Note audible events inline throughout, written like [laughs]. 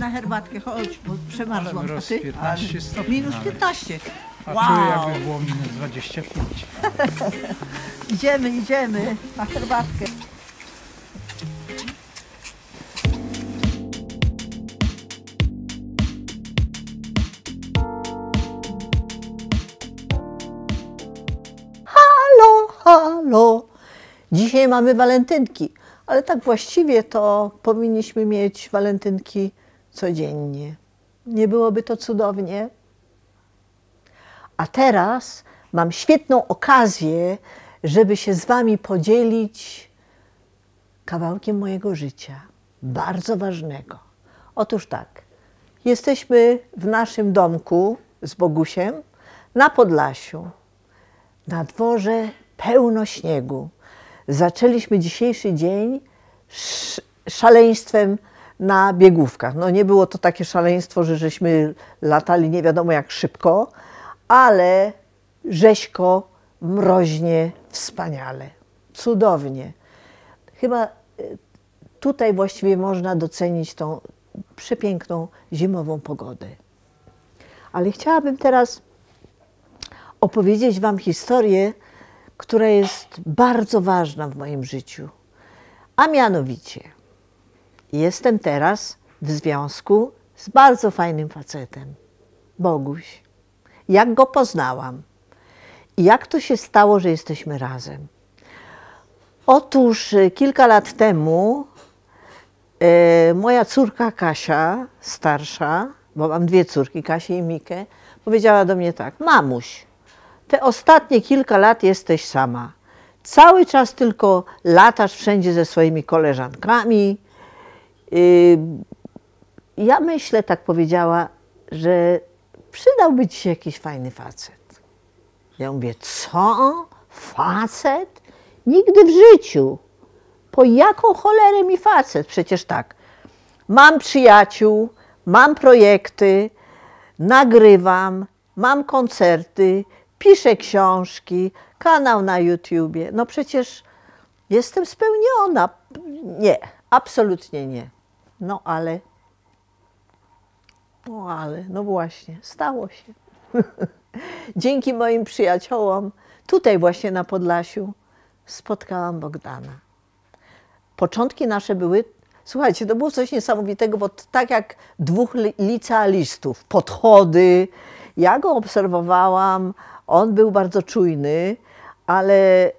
na herbatkę, chodź, bo przemarzłam. A 15 stopni Minus nawet. Wow. A wow. jakby było minus 25. [laughs] idziemy, idziemy na herbatkę. Halo, halo. Dzisiaj mamy walentynki, ale tak właściwie to powinniśmy mieć walentynki codziennie. Nie byłoby to cudownie? A teraz mam świetną okazję, żeby się z Wami podzielić kawałkiem mojego życia, bardzo ważnego. Otóż tak, jesteśmy w naszym domku z Bogusiem na Podlasiu. Na dworze pełno śniegu. Zaczęliśmy dzisiejszy dzień szaleństwem na biegówkach. No nie było to takie szaleństwo, że żeśmy latali nie wiadomo jak szybko, ale rzeźko, mroźnie, wspaniale, cudownie. Chyba e, tutaj właściwie można docenić tą przepiękną zimową pogodę. Ale chciałabym teraz opowiedzieć Wam historię, która jest bardzo ważna w moim życiu, a mianowicie – Jestem teraz w związku z bardzo fajnym facetem, Boguś. Jak go poznałam jak to się stało, że jesteśmy razem? Otóż y, kilka lat temu e, moja córka Kasia, starsza, bo mam dwie córki, Kasię i Mikę, powiedziała do mnie tak: Mamuś, te ostatnie kilka lat jesteś sama. Cały czas tylko latasz wszędzie ze swoimi koleżankami, ja myślę, tak powiedziała, że przydałby ci się jakiś fajny facet. Ja mówię, co? Facet? Nigdy w życiu. Po jaką cholerę mi facet? Przecież tak. Mam przyjaciół, mam projekty, nagrywam, mam koncerty, piszę książki, kanał na YouTubie. No przecież jestem spełniona. Nie, absolutnie nie. No ale, no ale, no właśnie, stało się. [laughs] Dzięki moim przyjaciołom, tutaj właśnie na Podlasiu, spotkałam Bogdana. Początki nasze były, słuchajcie, to było coś niesamowitego, bo tak jak dwóch licealistów, podchody, ja go obserwowałam, on był bardzo czujny, ale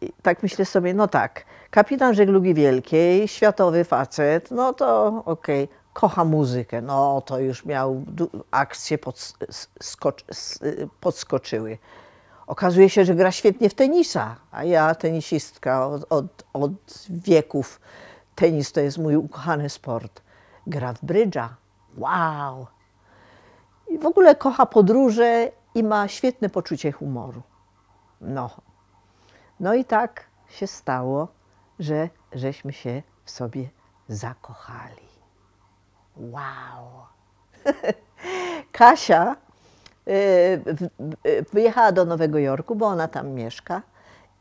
yy, tak myślę sobie, no tak, Kapitan żeglugi wielkiej, światowy facet, no to okej, okay, kocha muzykę, no to już miał, akcje pod, skocz, podskoczyły. Okazuje się, że gra świetnie w tenisa, a ja tenisistka od, od, od wieków. Tenis to jest mój ukochany sport. Gra w brydża. Wow! I w ogóle kocha podróże i ma świetne poczucie humoru. No. No i tak się stało, że żeśmy się w sobie zakochali. Wow! [laughs] Kasia y, y, wyjechała do Nowego Jorku, bo ona tam mieszka.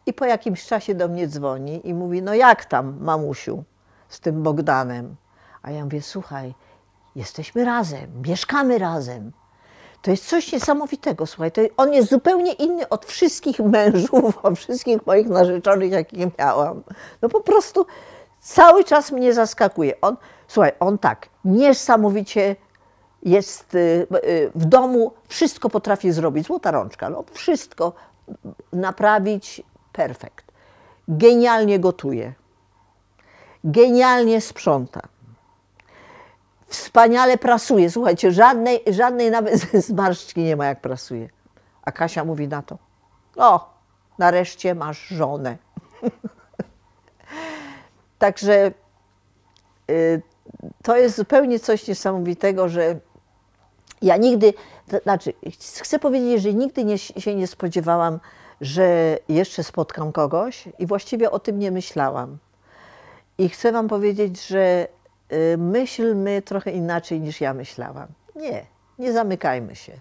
I po jakimś czasie do mnie dzwoni i mówi: No, jak tam, mamusiu, z tym Bogdanem? A ja mówię: Słuchaj, jesteśmy razem, mieszkamy razem. To jest coś niesamowitego, słuchaj. To on jest zupełnie inny od wszystkich mężów, [laughs] od wszystkich moich narzeczonych, jakie miałam. No po prostu cały czas mnie zaskakuje. On, słuchaj, on tak niesamowicie jest y, y, w domu, wszystko potrafi zrobić, złota rączka, no wszystko naprawić, perfekt. Genialnie gotuje, genialnie sprząta Wspaniale prasuje. Słuchajcie, żadnej, żadnej nawet [laughs] zmarszczki nie ma, jak prasuje. A Kasia mówi na to: O, nareszcie masz żonę. [laughs] Także y, to jest zupełnie coś niesamowitego, że ja nigdy, to znaczy, chcę powiedzieć, że nigdy nie, się nie spodziewałam, że jeszcze spotkam kogoś i właściwie o tym nie myślałam. I chcę Wam powiedzieć, że Y, myślmy trochę inaczej niż ja myślałam. Nie, nie zamykajmy się.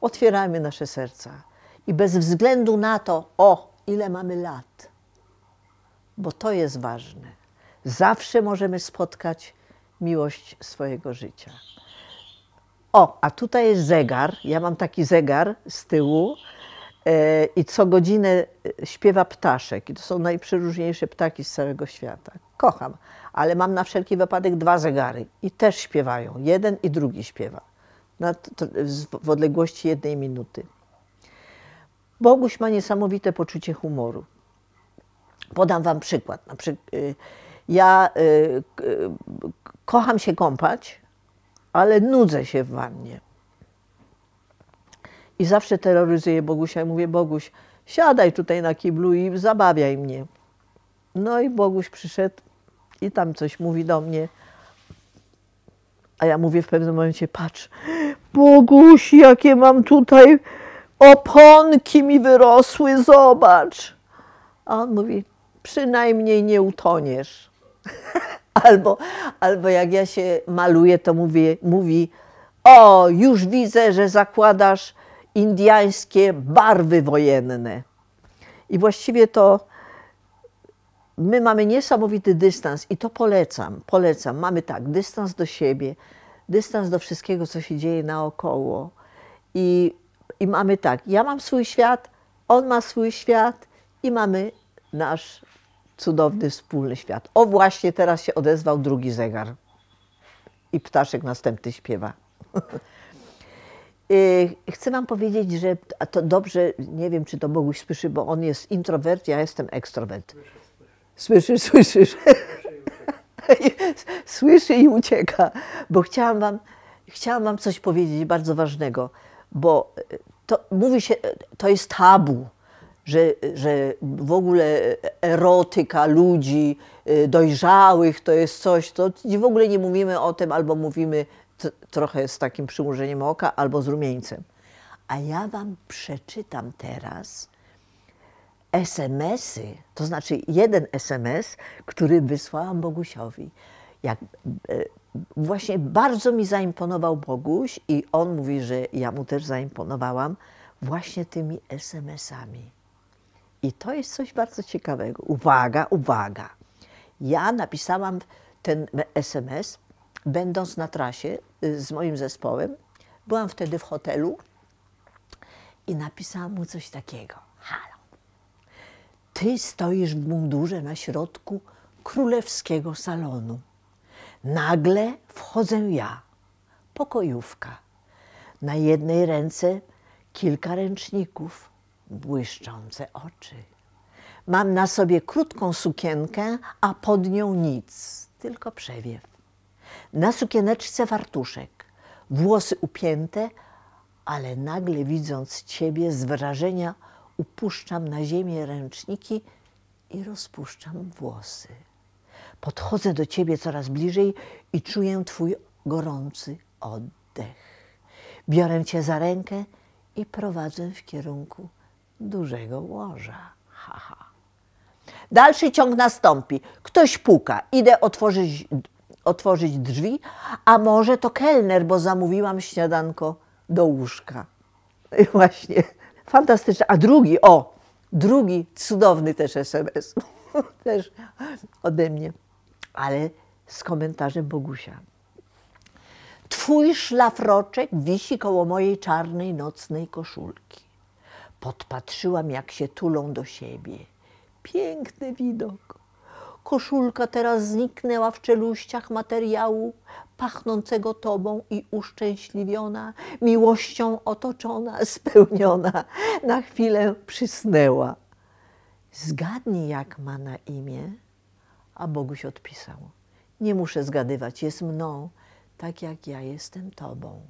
Otwierajmy nasze serca. I bez względu na to, o ile mamy lat, bo to jest ważne, zawsze możemy spotkać miłość swojego życia. O, a tutaj jest zegar. Ja mam taki zegar z tyłu. E, i co godzinę e, śpiewa ptaszek. I to są najprzeróżniejsze ptaki z całego świata. Kocham, ale mam na wszelki wypadek dwa zegary i też śpiewają. Jeden i drugi śpiewa w odległości jednej minuty. Boguś ma niesamowite poczucie humoru. Podam wam przykład. E, ja kocham się kąpać, ale nudzę się w wannie. I zawsze terroryzuję Bogusia i mówię, Boguś, siadaj tutaj na kiblu i zabawiaj mnie. No i Boguś przyszedł i tam coś mówi do mnie. A ja mówię w pewnym momencie, patrz, Boguś, jakie mam tutaj oponki mi wyrosły, zobacz. A on mówi, przynajmniej nie utoniesz. [laughs] albo, albo jak ja się maluję, to mówię, mówi, o, już widzę, że zakładasz indiańskie barwy wojenne. I właściwie to my mamy niesamowity dystans i to polecam, polecam. Mamy tak, dystans do siebie, dystans do wszystkiego, co się dzieje naokoło. I, i mamy tak, ja mam swój świat, on ma swój świat i mamy nasz cudowny wspólny świat. O właśnie teraz się odezwał drugi zegar i ptaszek następny śpiewa. [laughs] Y, chcę Wam powiedzieć, że to dobrze, nie wiem czy to Boguś słyszy, bo on jest introwert, ja jestem ekstrowert. Słyszysz, słyszysz. Słyszy i ucieka, bo chciałam Wam, chciałam wam coś powiedzieć bardzo ważnego, bo y, to mówi się, y, to jest tabu, że, że w ogóle erotyka ludzi dojrzałych to jest coś, to w ogóle nie mówimy o tym albo mówimy trochę z takim przymurzeniem oka albo z rumieńcem. A ja wam przeczytam teraz SMS-y, to znaczy jeden SMS, który wysłałam Bogusiowi. Jak, e, właśnie bardzo mi zaimponował Boguś i on mówi, że ja mu też zaimponowałam właśnie tymi SMS-ami. I to jest coś bardzo ciekawego. Uwaga, uwaga. Ja napisałam ten SMS będąc na trasie y, z moim zespołem, byłam wtedy w hotelu i napisałam mu coś takiego. Halo, ty stoisz w mundurze na środku królewskiego salonu. Nagle wchodzę ja, pokojówka. Na jednej ręce kilka ręczników, błyszczące oczy. Mam na sobie krótką sukienkę, a pod nią nic, tylko przewiew. Na sukieneczce fartuszek, włosy upięte, ale nagle widząc ciebie z wrażenia upuszczam na ziemię ręczniki i rozpuszczam włosy. Podchodzę do ciebie coraz bliżej i czuję twój gorący oddech. Biorę cię za rękę i prowadzę w kierunku dużego łoża. Haha. Ha. Dalszy ciąg nastąpi. Ktoś puka. Idę otworzyć otworzyć drzwi, a może to kelner, bo zamówiłam śniadanko do łóżka. I właśnie, fantastyczne. A drugi, o, drugi cudowny też SMS, [laughs] też ode mnie, ale z komentarzem Bogusia. Twój szlafroczek wisi koło mojej czarnej nocnej koszulki. Podpatrzyłam, jak się tulą do siebie. Piękny widok. Koszulka teraz zniknęła w czeluściach materiału pachnącego tobą i uszczęśliwiona, miłością otoczona, [laughs] spełniona, na chwilę przysnęła. Zgadnij, jak ma na imię, a Boguś odpisał. Nie muszę zgadywać, jest mną, tak jak ja jestem tobą.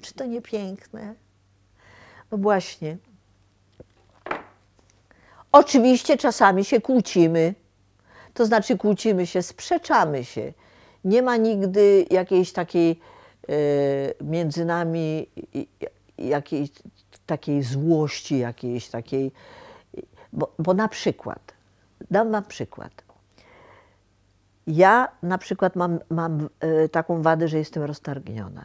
Czy to nie piękne? No właśnie. Oczywiście czasami się kłócimy, to znaczy kłócimy się, sprzeczamy się. Nie ma nigdy jakiejś takiej e, między nami jakiejś takiej złości, jakiejś takiej. Bo, bo na przykład, dam wam przykład. Ja na przykład mam, mam e, taką wadę, że jestem roztargniona.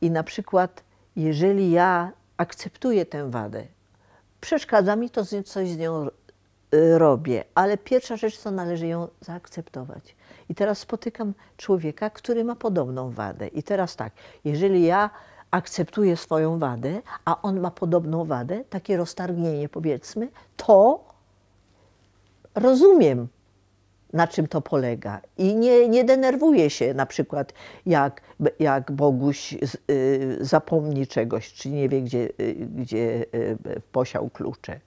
I na przykład, jeżeli ja akceptuję tę wadę, przeszkadza mi to coś z nią Y, robię, ale pierwsza rzecz, co należy ją zaakceptować. I teraz spotykam człowieka, który ma podobną wadę. I teraz tak, jeżeli ja akceptuję swoją wadę, a on ma podobną wadę, takie roztargnienie powiedzmy, to rozumiem, na czym to polega. I nie, nie denerwuję się na przykład, jak, jak Boguś y, zapomni czegoś, czy nie wie, gdzie, y, gdzie posiał klucze.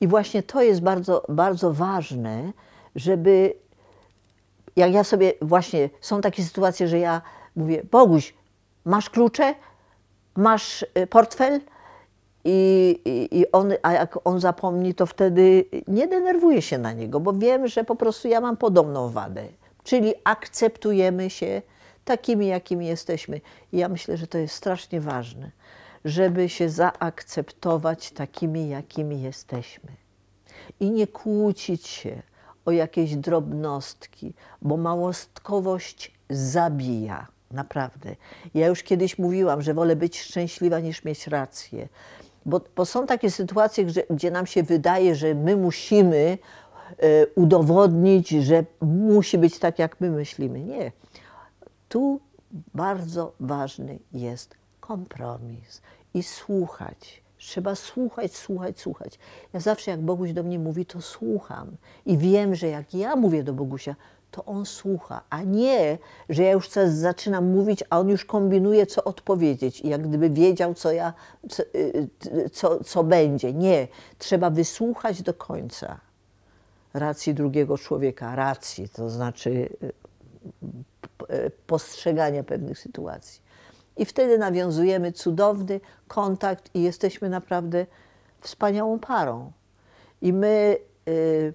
I właśnie to jest bardzo, bardzo ważne, żeby jak ja sobie właśnie, są takie sytuacje, że ja mówię, Boguś, masz klucze, masz y, portfel i, i, i on, a jak on zapomni, to wtedy nie denerwuję się na niego, bo wiem, że po prostu ja mam podobną wadę, czyli akceptujemy się takimi, jakimi jesteśmy. I ja myślę, że to jest strasznie ważne żeby się zaakceptować takimi, jakimi jesteśmy. I nie kłócić się o jakieś drobnostki, bo małostkowość zabija. Naprawdę. Ja już kiedyś mówiłam, że wolę być szczęśliwa niż mieć rację. Bo, bo są takie sytuacje, gdzie, gdzie, nam się wydaje, że my musimy e, udowodnić, że musi być tak, jak my myślimy. Nie. Tu bardzo ważny jest kompromis i słuchać. Trzeba słuchać, słuchać, słuchać. Ja zawsze jak Boguś do mnie mówi, to słucham. I wiem, że jak ja mówię do Bogusia, to on słucha, a nie, że ja już coś zaczynam mówić, a on już kombinuje, co odpowiedzieć i jak gdyby wiedział, co, ja, co, y, y, co, co będzie. Nie, trzeba wysłuchać do końca racji drugiego człowieka, racji, to znaczy y, postrzegania pewnych sytuacji. I wtedy nawiązujemy cudowny kontakt i jesteśmy naprawdę wspaniałą parą. I my, y,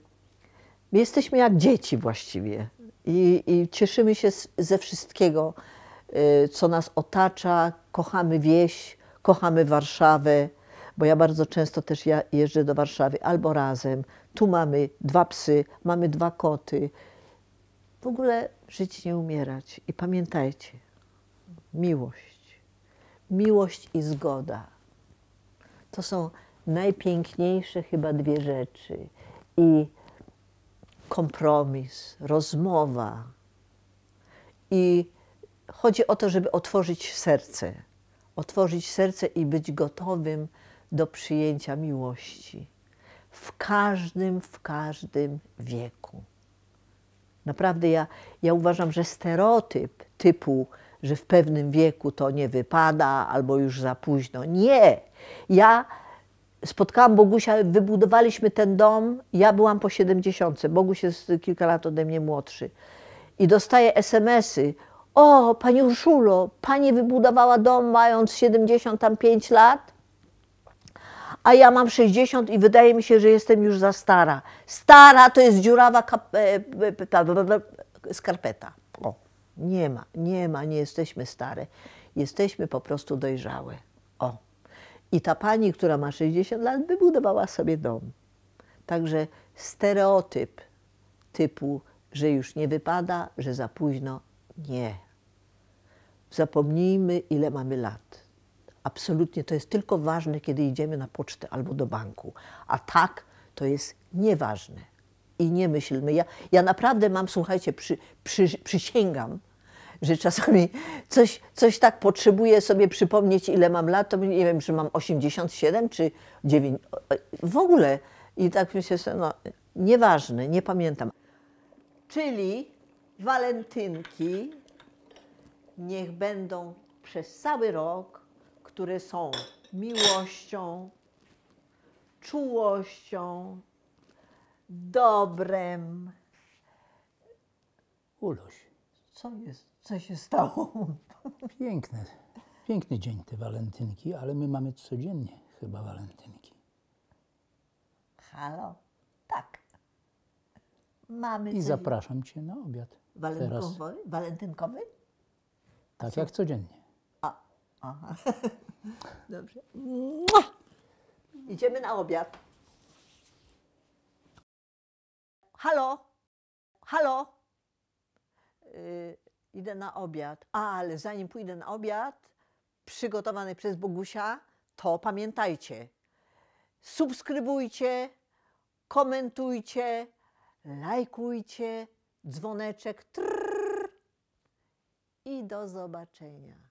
my jesteśmy jak dzieci właściwie. I, i cieszymy się z, ze wszystkiego, y, co nas otacza. Kochamy wieś, kochamy Warszawę, bo ja bardzo często też ja jeżdżę do Warszawy albo razem. Tu mamy dwa psy, mamy dwa koty. W ogóle żyć nie umierać. I pamiętajcie, miłość. Miłość i zgoda. To są najpiękniejsze chyba dwie rzeczy. I kompromis, rozmowa. I chodzi o to, żeby otworzyć serce. Otworzyć serce i być gotowym do przyjęcia miłości. W każdym, w każdym wieku. Naprawdę ja, ja uważam, że stereotyp typu że w pewnym wieku to nie wypada albo już za późno. Nie. Ja spotkałam Bogusia, wybudowaliśmy ten dom, ja byłam po 70. Bogus jest kilka lat ode mnie młodszy. I dostaję SMSy. O, pani Urszulo, pani wybudowała dom mając 75 lat, a ja mam 60 i wydaje mi się, że jestem już za stara. Stara to jest dziurawa e, e, skarpeta. Nie ma, nie ma, nie jesteśmy stare. Jesteśmy po prostu dojrzałe. O. I ta pani, która ma 60 lat, wybudowała sobie dom. Także stereotyp typu, że już nie wypada, że za późno, nie. Zapomnijmy, ile mamy lat. Absolutnie to jest tylko ważne, kiedy idziemy na pocztę albo do banku, a tak to jest nieważne i nie myślmy. Ja, ja naprawdę mam, słuchajcie, przy, przy, przysięgam, że czasami coś, coś tak potrzebuję sobie przypomnieć, ile mam lat, to nie wiem, czy mam 87 czy 9, e, w ogóle. I tak mi się, no, nieważne, nie pamiętam. Czyli walentynki niech będą przez cały rok, które są miłością, czułością, dobrem. Uluś, Co jest? Co się stało? [laughs] piękne, piękny dzień te walentynki, ale my mamy codziennie chyba walentynki. Halo? Tak. Mamy I zapraszam Cię na obiad. Teraz, Walentynkowy? Walentynkowy? tak jak codziennie. A, aha. [laughs] Dobrze. Idziemy na obiad. halo, halo, yy, idę na obiad. A, ale zanim pójdę na obiad, przygotowany przez Bogusia, to pamiętajcie, subskrybujcie, komentujcie, lajkujcie, dzwoneczek trrr, i do zobaczenia.